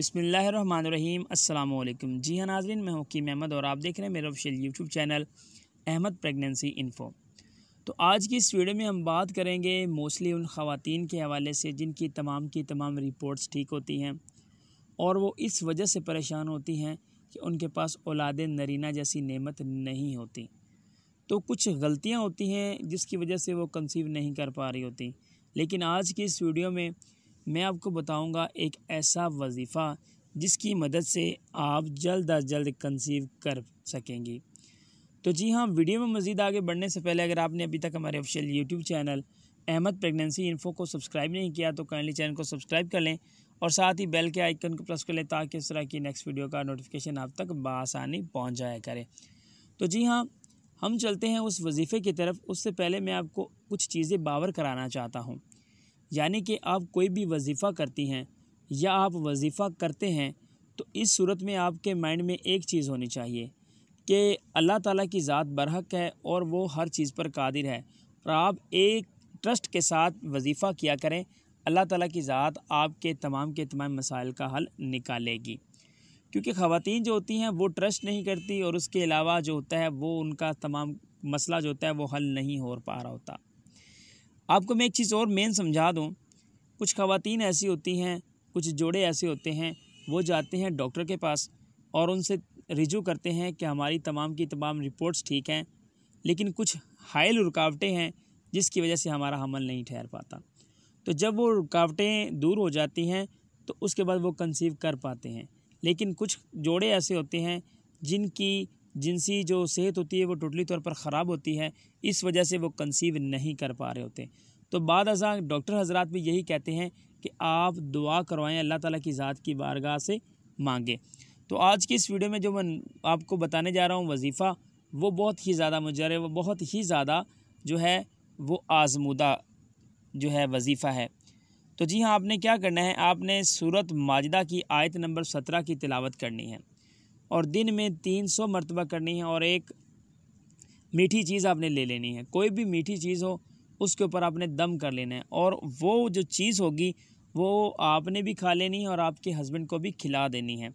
बसमीम अल्लाम जी हाँ नाजरीन मैं हकीम अहमद और आप देख रहे हैं मेरा official YouTube channel Ahmad pregnancy info तो आज की इस वीडियो में हम बात करेंगे मोस्टली उन ख़वान के हवाले से जिनकी तमाम की तमाम रिपोर्ट्स ठीक होती हैं और वो इस वजह से परेशान होती हैं कि उनके पास औलाद नरीना जैसी नेमत नहीं होती तो कुछ गलतियाँ होती हैं जिसकी वजह से वो कंसीव नहीं कर पा रही होती लेकिन आज की इस वीडियो में मैं आपको बताऊंगा एक ऐसा वजीफ़ा जिसकी मदद से आप जल्द अज जल्द कंसीव कर सकेंगी तो जी हाँ वीडियो में मज़ीद आगे बढ़ने से पहले अगर आपने अभी तक हमारे official YouTube channel Ahmad pregnancy info को सब्सक्राइब नहीं किया तो काइंडली चैनल को सब्सक्राइब कर लें और साथ ही बेल के आइकन को प्रेस कर लें ताकि इस तरह की नेक्स्ट वीडियो का नोटिफिकेशन आप तक बसानी पहुँच जाया करें तो जी हाँ हम चलते हैं उस वजीफ़े की तरफ उससे पहले मैं आपको कुछ चीज़ें बावर कराना चाहता हूँ यानी कि आप कोई भी वजीफ़ा करती हैं या आप वजीफ़ा करते हैं तो इस सूरत में आपके माइंड में एक चीज़ होनी चाहिए कि अल्लाह ताला की ज़ात बरहक है और वो हर चीज़ पर कादिर है और आप एक ट्रस्ट के साथ वजीफ़ा किया करें अल्लाह ताला की ज़ात आपके तमाम के तमाम मसाइल का हल निकालेगी क्योंकि ख़वातीन जो होती हैं वो ट्रस्ट नहीं करती और उसके अलावा जो होता है वो उनका तमाम मसला जो होता है वो हल नहीं हो पा रहा होता आपको मैं एक चीज़ और मेन समझा दूँ कुछ खातन ऐसी होती हैं कुछ जोड़े ऐसे होते हैं वो जाते हैं डॉक्टर के पास और उनसे रिजू करते हैं कि हमारी तमाम की तमाम रिपोर्ट्स ठीक हैं लेकिन कुछ हाइल रुकावटें हैं जिसकी वजह से हमारा हमल नहीं ठहर पाता तो जब वो रुकावटें दूर हो जाती हैं तो उसके बाद वो कंसीव कर पाते हैं लेकिन कुछ जोड़े ऐसे होते हैं जिनकी जिनसी जो सेहत होती है वो टोटली तौर पर ख़राब होती है इस वजह से वो कंसीव नहीं कर पा रहे होते तो बाद अजा डॉक्टर हजरात भी यही कहते हैं कि आप दुआ करवाएं अल्लाह ताला की ज़ात की बारगाह से मांगें तो आज की इस वीडियो में जो मैं आपको बताने जा रहा हूँ वजीफ़ा वो बहुत ही ज़्यादा मुजर वो बहुत ही ज़्यादा जो है वो आजमूदा जो है वजीफ़ा है तो जी हाँ आपने क्या करना है आपने सूरत माजदा की आयत नंबर सत्रह की तिलावत करनी है और दिन में तीन सौ मरतबा करनी है और एक मीठी चीज़ आपने ले लेनी है कोई भी मीठी चीज़ हो उसके ऊपर आपने दम कर लेना है और वो जो चीज़ होगी वो आपने भी खा लेनी है और आपके हस्बैंड को भी खिला देनी है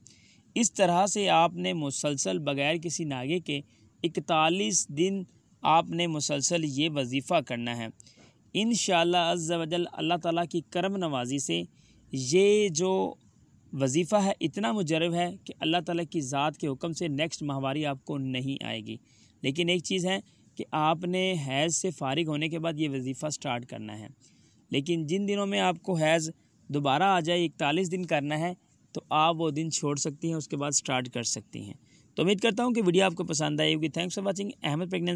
इस तरह से आपने मुसलसल बग़ैर किसी नागे के इकतालीस दिन आपने मुसलसल ये वजीफ़ा करना है इन शजल अल्लाह ताली की करम नवाजी से ये जो वजीफ़ा है इतना मुजरब है कि अल्लाह ताला की ज़ात के हुक्म से नेक्स्ट माहवारी आपको नहीं आएगी लेकिन एक चीज़ है कि आपने हैज़ से फारिग होने के बाद ये वजीफ़ा स्टार्ट करना है लेकिन जिन दिनों में आपको हैज़ दोबारा आ जाए इकतालीस दिन करना है तो आप वो दिन छोड़ सकती हैं उसके बाद स्टार्ट कर सकती हैं तो उम्मीद करता हूँ कि वीडियो आपको पसंद आई होगी thanks for watching Ahmad pregnancy